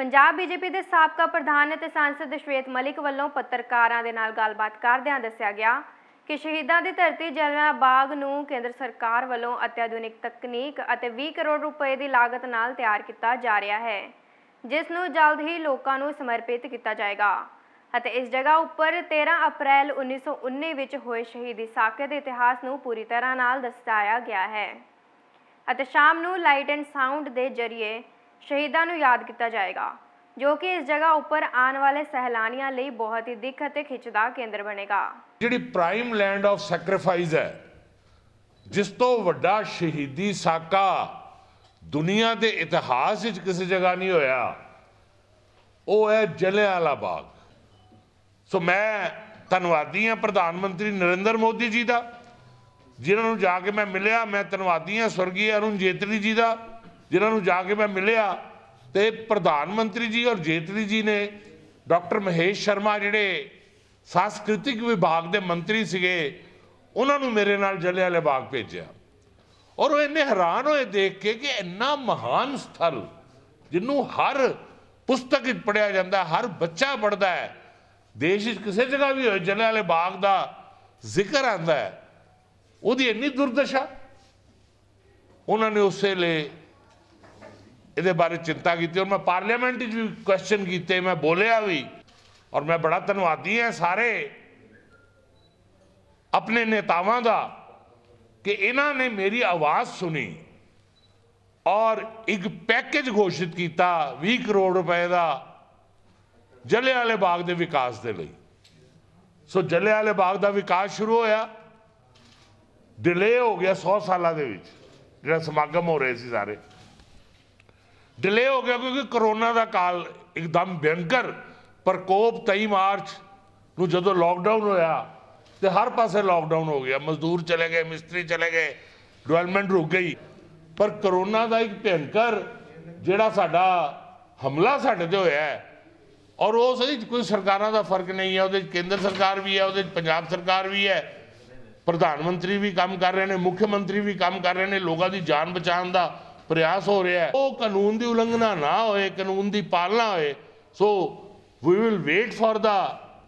Punjab BJP ਦੇ ਸਾਬਕਾ ਪ੍ਰਧਾਨ ਅਤੇ ਸਾਂਸਦ ਸ਼ਵੇਤ ਮਲਿਕ ਵੱਲੋਂ ਪੱਤਰਕਾਰਾਂ ਦੇ ਨਾਲ ਗੱਲਬਾਤ ਕਰਦਿਆਂ ਦੱਸਿਆ ਗਿਆ ਕਿ ਸ਼ਹੀਦਾਂ ਦੀ ਧਰਤੀ ਜਲਣਾ ਬਾਗ ਨੂੰ ਕੇਂਦਰ ਸਰਕਾਰ ਵੱਲੋਂ ਅਤਿਆਧੁਨਿਕ ਤਕਨੀਕ ਅਤੇ 20 ਕਰੋੜ ਰੁਪਏ ਦੀ ਲਾਗਤ ਨਾਲ ਤਿਆਰ ਕੀਤਾ ਜਾ ਰਿਹਾ ਹੈ ਜਿਸ ਨੂੰ ਜਲਦ ਹੀ ਲੋਕਾਂ ਨੂੰ ਸਮਰਪਿਤ ਕੀਤਾ ਜਾਏਗਾ ਅਤੇ ਇਸ ਜਗ੍ਹਾ ਉੱਪਰ 13 ਅਪ੍ਰੈਲ 1919 ਵਿੱਚ ਹੋਏ ਸ਼ਹੀਦੀ ਸਾਕੇ ਦੇ ਇਤਿਹਾਸ ਨੂੰ ਪੂਰੀ ਤਰ੍ਹਾਂ ਨਾਲ ਦਰਸਾਇਆ ਗਿਆ ਹੈ ਅਤੇ ਸ਼ਾਮ ਨੂੰ ਲਾਈਟ ਐਂਡ ਸਾਊਂਡ ਦੇ ਜ਼ਰੀਏ ਸ਼ਹੀਦਾਂ ਨੂੰ ਯਾਦ ਕੀਤਾ ਜਾਏਗਾ ਜੋ ਕਿ ਇਸ ਜਗ੍ਹਾ ਉੱਪਰ ਆਉਣ ਵਾਲੇ ਸਹਿਲਾਨੀਆਂ ਲਈ ਬਹੁਤ ਹੀ ਦਿੱਖ ਅਤੇ ਦਾ ਕੇਂਦਰ ਬਣੇਗਾ ਜਿਹੜੀ ਪ੍ਰਾਈਮ ਲੈਂਡ ਆਫ ਸੈਕਰੀਫਾਈਸ ਹੈ ਜਿਸ ਤੋਂ ਵੱਡਾ ਸ਼ਹੀਦੀ ਸਾਕਾ ਦੁਨੀਆ ਦੇ ਇਤਿਹਾਸ ਵਿੱਚ ਕਿਸੇ ਜਗ੍ਹਾ ਨਹੀਂ ਹੋਇਆ ਉਹ ਹੈ ਜਲਿਆਂਵਾਲਾ ਬਾਗ ਸੋ ਮੈਂ ਧੰਨਵਾਦੀ ਹਾਂ ਪ੍ਰਧਾਨ ਮੰਤਰੀ ਨਰਿੰਦਰ ਮੋਦੀ ਜੀ ਦਾ ਜਿਨ੍ਹਾਂ ਨੂੰ ਜਾ ਕੇ ਮੈਂ ਮਿਲਿਆ ਮੈਂ ਧੰਨਵਾਦੀ ਹਾਂ ਸਵਰਗੀ ਅਰੁਣ ਜੇਤਲੀ ਜੀ ਦਾ ਜਿਨ੍ਹਾਂ ਨੂੰ ਜਾ ਕੇ ਮੈਂ ਮਿਲਿਆ ਤੇ ਪ੍ਰਧਾਨ ਮੰਤਰੀ ਜੀ ਔਰ ਜੇਤਲੀ ਜੀ ਨੇ ਡਾਕਟਰ ਮਹੇਸ਼ ਸ਼ਰਮਾ ਜਿਹੜੇ ਸਾਸਕ੍ਰਿਤਿਕ ਵਿਭਾਗ ਦੇ ਮੰਤਰੀ ਸੀਗੇ ਉਹਨਾਂ ਨੂੰ ਮੇਰੇ ਨਾਲ ਜਲਿਆਲੇ ਬਾਗ ਭੇਜਿਆ ਔਰ ਉਹ ਇੰਨੇ ਹੈਰਾਨ ਹੋਏ ਦੇਖ ਕੇ ਕਿ ਇੰਨਾ ਮਹਾਨ ਸਥਲ ਜਿਹਨੂੰ ਹਰ ਪੁਸਤਕ ਵਿੱਚ ਪੜਿਆ ਜਾਂਦਾ ਹਰ ਬੱਚਾ ਪੜਦਾ ਹੈ ਦੇਸ਼ ਵਿੱਚ ਕਿਸੇ ਜਗ੍ਹਾ ਵੀ ਹੋਏ ਜਲਿਆਂਵਾਲੇ ਬਾਗ ਦਾ ਜ਼ਿਕਰ ਆਂਦਾ ਹੈ ਉਹਦੀ ਇੰਨੀ ਦੁਰਦਸ਼ਾ ਉਹਨਾਂ ਨੇ ਉਸੇ ਲਈ ਇਹਦੇ ਬਾਰੇ ਚਿੰਤਾ ਕੀਤੀ ਔਰ ਮੈਂ ਪਾਰਲੀਮੈਂਟ ਵਿੱਚ ਵੀ ਕੁਐਸਚਨ ਕੀਤੇ ਮੈਂ ਬੋਲਿਆ ਵੀ ਔਰ ਮੈਂ ਬੜਾ ਧੰਨਵਾਦੀ ਹਾਂ ਸਾਰੇ ਆਪਣੇ ਨੇਤਾਵਾਂ ਦਾ ਕਿ ਇਹਨਾਂ ਨੇ ਮੇਰੀ ਆਵਾਜ਼ ਸੁਣੀ ਔਰ ਇੱਕ ਪੈਕੇਜ ਘੋਸ਼ਿਤ ਕੀਤਾ 20 ਕਰੋੜ ਰੁਪਏ ਦਾ ਜਲੇ ਵਾਲੇ ਬਾਗ ਦੇ ਵਿਕਾਸ ਦੇ ਲਈ ਸੋ ਜਲੇ ਵਾਲੇ ਬਾਗ ਦਾ ਵਿਕਾਸ ਸ਼ੁਰੂ ਹੋਇਆ ਡਿਲੇ ਹੋ ਗਿਆ 100 ਸਾਲਾਂ ਦੇ ਵਿੱਚ ਜਿਹੜਾ ਸਮਾਗਮ ਹੋ ਰਹੇ ਸੀ ਸਾਰੇ ਡਿਲੇ ਹੋ ਗਿਆ ਕਿਉਂਕਿ ਕਰੋਨਾ ਦਾ ਕਾਲ ਇੱਕਦਮ ਭਿਆਨਕ ਪ੍ਰਕੋਪ 23 ਮਾਰਚ ਨੂੰ ਜਦੋਂ ਲਾਕਡਾਊਨ ਹੋਇਆ ਤੇ ਹਰ ਪਾਸੇ ਲਾਕਡਾਊਨ ਹੋ ਗਿਆ ਮਜ਼ਦੂਰ ਚਲੇ ਗਏ ਮਿਸਤਰੀ ਚਲੇ ਗਏ ਡਿਵੈਲਪਮੈਂਟ ਰੁਕ ਗਈ ਪਰ ਕਰੋਨਾ ਦਾ ਇੱਕ ਭਿਆਨਕ ਜਿਹੜਾ ਸਾਡਾ ਹਮਲਾ ਸਾਡੇ ਤੇ ਹੋਇਆ ਹੈ ਔਰ ਉਸ ਵਿੱਚ ਕੋਈ ਸਰਕਾਰਾਂ ਦਾ ਫਰਕ ਨਹੀਂ ਹੈ ਉਹਦੇ ਵਿੱਚ ਕੇਂਦਰ ਸਰਕਾਰ ਵੀ ਹੈ ਉਹਦੇ ਵਿੱਚ ਪੰਜਾਬ ਸਰਕਾਰ ਵੀ ਹੈ ਪ੍ਰਧਾਨ ਮੰਤਰੀ ਵੀ ਕੰਮ ਕਰ ਰਹੇ ਨੇ ਮੁੱਖ ਮੰਤਰੀ ਵੀ ਕੰਮ ਕਰ ਰਹੇ ਨੇ ਲੋਕਾਂ ਦੀ ਜਾਨ ਬਚਾਉਣ ਦਾ ਪ੍ਰਯਾਸ ਹੋ ਰਿਹਾ ਹੈ ਉਹ ਕਾਨੂੰਨ ਦੀ ਉਲੰਘਣਾ ਨਾ ਹੋਏ ਕਾਨੂੰਨ ਦੀ ਪਾਲਣਾ ਹੋਏ so we will wait for the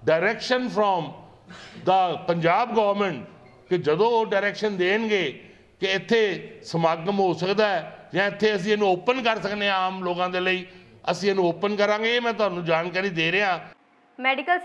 direction from the Punjab government ਕਿ ਜਦੋਂ ਉਹ ਡਾਇਰੈਕਸ਼ਨ ਦੇਣਗੇ ਕਿ ਇੱਥੇ ਸਮਾਗਮ ਹੋ ਸਕਦਾ ਹੈ ਜਾਂ ਇੱਥੇ ਅਸੀਂ ਇਹਨੂੰ ਓਪਨ ਕਰ ਸਕਨੇ ਆ ਆਮ ਲੋਕਾਂ ਦੇ ਲਈ ਅਸੀਂ ਇਹਨੂੰ ਓਪਨ ਕਰਾਂਗੇ ਇਹ ਮੈਂ ਤੁਹਾਨੂੰ ਜਾਣਕਾਰੀ ਦੇ ਰਿਹਾ ਮੈਡੀਕਲ